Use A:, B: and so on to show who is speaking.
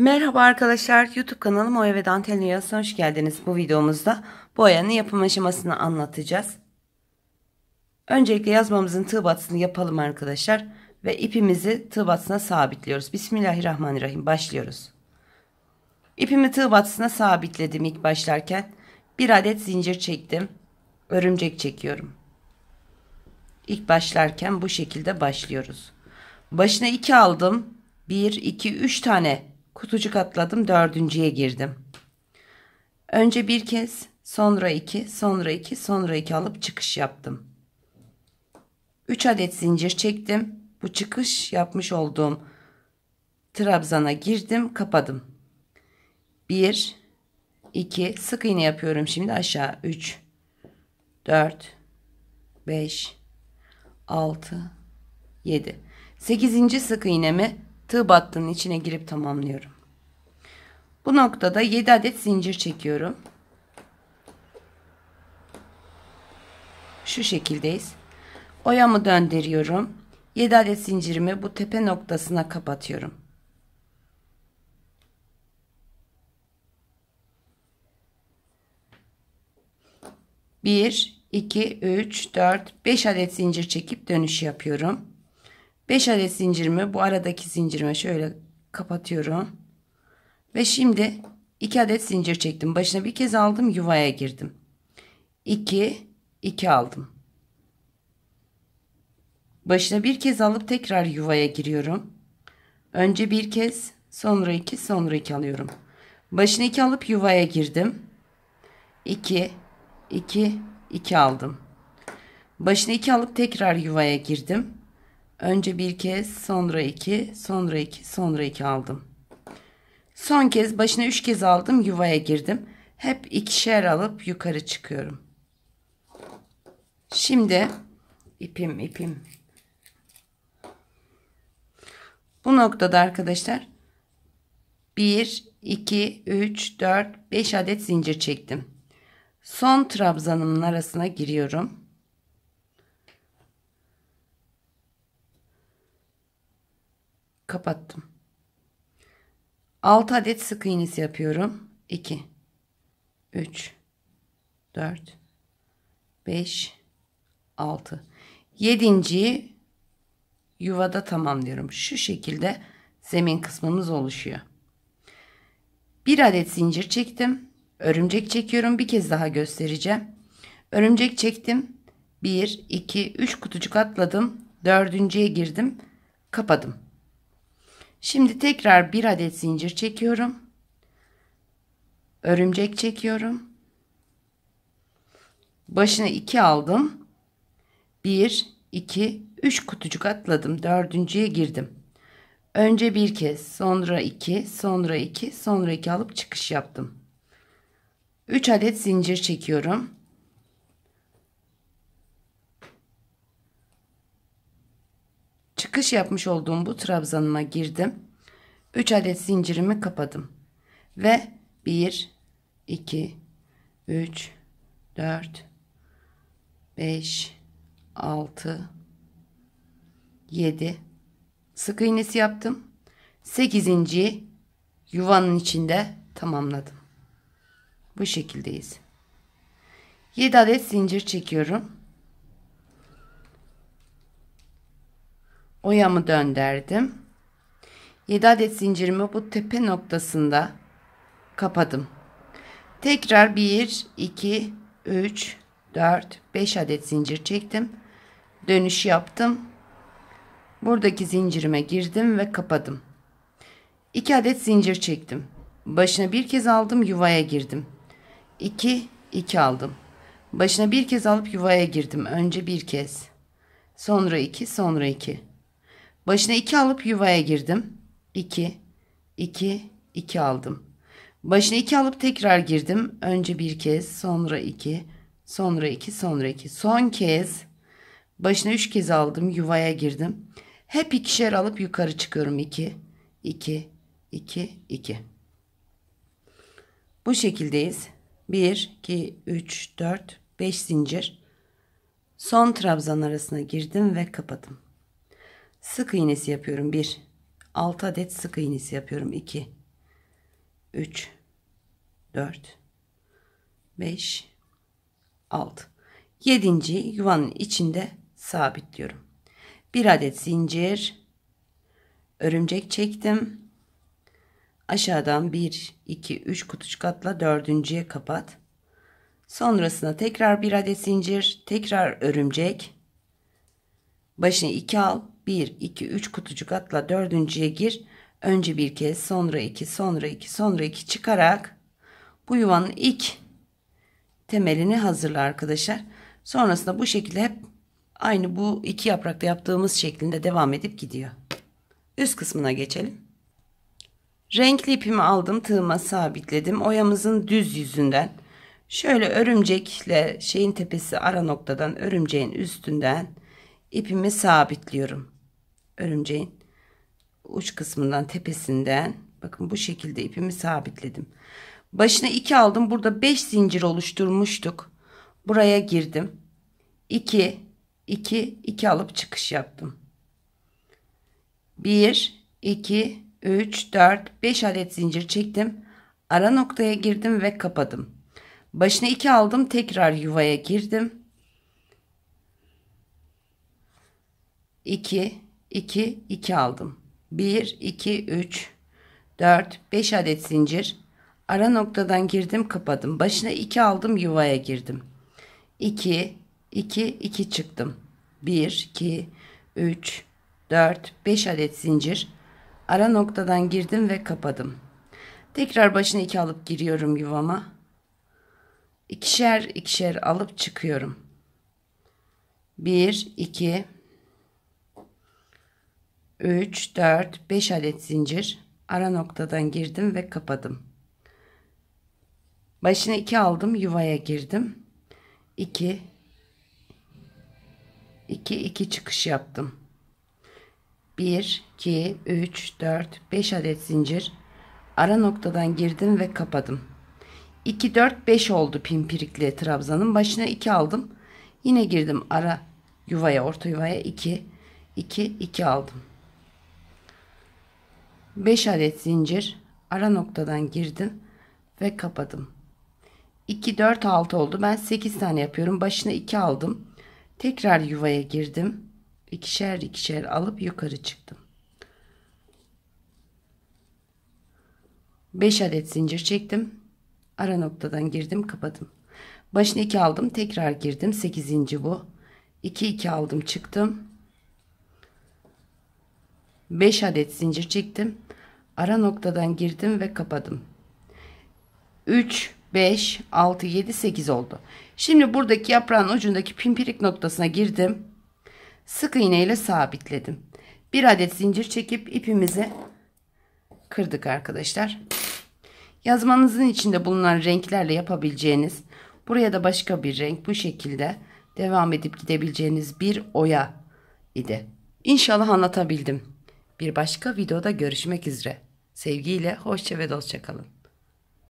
A: Merhaba arkadaşlar YouTube kanalım Oya ve Dantel Dünyası'na hoş geldiniz. Bu videomuzda boyanın yapım aşamasını anlatacağız. Öncelikle yazmamızın tığ batısını yapalım arkadaşlar ve ipimizi tığ batısına sabitliyoruz. Bismillahirrahmanirrahim başlıyoruz. İpimi tığ batısına sabitledim ilk başlarken. Bir adet zincir çektim. Örümcek çekiyorum. İlk başlarken bu şekilde başlıyoruz. Başına 2 aldım. 1, 2, 3 tane Kutucuk atladım dördüncüye girdim. Önce bir kez sonra iki sonra iki sonra iki alıp çıkış yaptım. Üç adet zincir çektim. Bu çıkış yapmış olduğum trabzana girdim kapadım. Bir, iki sık iğne yapıyorum şimdi aşağı Üç, dört, beş, altı, yedi. Sekizinci sık iğnemi tığ battının içine girip tamamlıyorum. Bu noktada 7 adet zincir çekiyorum. Şu şekildeyiz. Oyamı döndürüyorum. 7 adet zincirimi bu tepe noktasına kapatıyorum. Bir, iki, üç, dört, beş adet zincir çekip dönüş yapıyorum. 5 adet zincirimi bu aradaki zincirime şöyle kapatıyorum. Ve şimdi 2 adet zincir çektim. Başına bir kez aldım yuvaya girdim. 2 2 aldım. Başına bir kez alıp tekrar yuvaya giriyorum. Önce bir kez sonra 2 sonra 2 alıyorum. Başına 2 alıp yuvaya girdim. 2 2 2 aldım. Başına 2 alıp tekrar yuvaya girdim. Önce bir kez, sonra iki, sonra iki, sonra iki aldım. Son kez başına üç kez aldım, yuvaya girdim. Hep ikişer alıp yukarı çıkıyorum. Şimdi ipim ipim. Bu noktada arkadaşlar 1, 2, 3, 4, 5 adet zincir çektim. Son trabzanımın arasına giriyorum. kapattım. 6 adet sık iğnesi yapıyorum. 2 3 4 5 6 7. yuvada tamamlıyorum. Şu şekilde zemin kısmımız oluşuyor. Bir adet zincir çektim. Örümcek çekiyorum. Bir kez daha göstereceğim. Örümcek çektim. 1 2 3 kutucuk atladım. Dördüncüye girdim. Kapadım. Şimdi tekrar bir adet zincir çekiyorum. Örümcek çekiyorum. Başına iki aldım. bir iki üç kutucuk atladım. Dördüncüye girdim. Önce bir kez, sonra iki, sonra iki, sonra iki alıp çıkış yaptım. Üç adet zincir çekiyorum. Çıkış yapmış olduğum bu trabzanıma girdim. 3 adet zincirimi kapadım. Ve 1, 2, 3, 4, 5, 6, 7 sık iğnesi yaptım. 8. yuvanın içinde tamamladım. Bu şekildeyiz. 7 adet zincir çekiyorum. o yamı dönderdim. 7 adet zincirimi bu tepe noktasında kapadım. Tekrar 1, 2, 3, 4, 5 adet zincir çektim. Dönüş yaptım. Buradaki zincirime girdim ve kapadım. 2 adet zincir çektim. Başına bir kez aldım yuvaya girdim. 2, 2 aldım. Başına bir kez alıp yuvaya girdim. Önce bir kez. Sonra 2, sonra 2. Başına 2 alıp yuvaya girdim. 2, 2, 2 aldım. Başına 2 alıp tekrar girdim. Önce bir kez, sonra 2, sonra 2, sonra 2. Son kez başına 3 kez aldım, yuvaya girdim. Hep ikişer alıp yukarı çıkıyorum. 2, 2, 2, 2. Bu şekildeyiz. 1, 2, 3, 4, 5 zincir. Son trabzan arasına girdim ve kapadım. Sık iğnesi yapıyorum 1. 6 adet sık iğnesi yapıyorum 2. 3 4 5 6. 7. yuvanın içinde sabitliyorum. 1 adet zincir örümcek çektim. Aşağıdan 1 2 3 kutuçkatla dördüncüye kapat. Sonrasında tekrar bir adet zincir, tekrar örümcek. Başını 2 al, 1, 2, 3 kutucuk atla dördüncüye gir. Önce bir kez sonra 2 sonra 2 sonra 2 çıkarak bu yuvanın ilk temelini hazırla arkadaşlar. Sonrasında bu şekilde hep aynı bu iki yaprakta yaptığımız şeklinde devam edip gidiyor. Üst kısmına geçelim. Renkli ipimi aldım tığıma sabitledim. Oyamızın düz yüzünden şöyle örümcekle şeyin tepesi ara noktadan örümceğin üstünden ipimi sabitliyorum örümceğin uç kısmından tepesinden bakın bu şekilde ipimi sabitledim. Başına 2 aldım. Burada 5 zincir oluşturmuştuk. Buraya girdim. 2 2 2 alıp çıkış yaptım. 1 2 3 4 5 adet zincir çektim. Ara noktaya girdim ve kapadım. Başına 2 aldım. Tekrar yuvaya girdim. 2 2, 2 aldım. 1, 2, 3, 4, 5 adet zincir. Ara noktadan girdim kapadım. Başına 2 aldım yuvaya girdim. 2, 2, 2 çıktım. 1, 2, 3, 4, 5 adet zincir. Ara noktadan girdim ve kapadım. Tekrar başına 2 alıp giriyorum yuvama. İkişer ikişer alıp çıkıyorum. 1, 2, 3, 4, 5 adet zincir ara noktadan girdim ve kapadım. Başına 2 aldım yuvaya girdim. 2 2 2 çıkış yaptım. 1 2 3 4 5 adet zincir ara noktadan girdim ve kapadım. 2 4 5 oldu pimpirikli trabzanın başına 2 aldım. Yine girdim ara yuvaya orta yuvaya 2 2 2 aldım. 5 adet zincir ara noktadan girdim ve kapadım 2 4 6 oldu ben 8 tane yapıyorum başına 2 aldım tekrar yuvaya girdim ikişer ikişer alıp yukarı çıktım 5 adet zincir çektim ara noktadan girdim kapadım başına 2 aldım tekrar girdim 8. bu 2 2 aldım çıktım 5 adet zincir çektim. Ara noktadan girdim ve kapadım. 3 5 6 7 8 oldu. Şimdi buradaki yaprağın ucundaki pimpirik noktasına girdim. Sık iğne ile sabitledim. 1 adet zincir çekip ipimizi kırdık arkadaşlar. Yazmanızın içinde bulunan renklerle yapabileceğiniz buraya da başka bir renk bu şekilde devam edip gidebileceğiniz bir oya idi. İnşallah anlatabildim. Bir başka videoda görüşmek üzere. Sevgiyle, hoşça ve dostça kalın.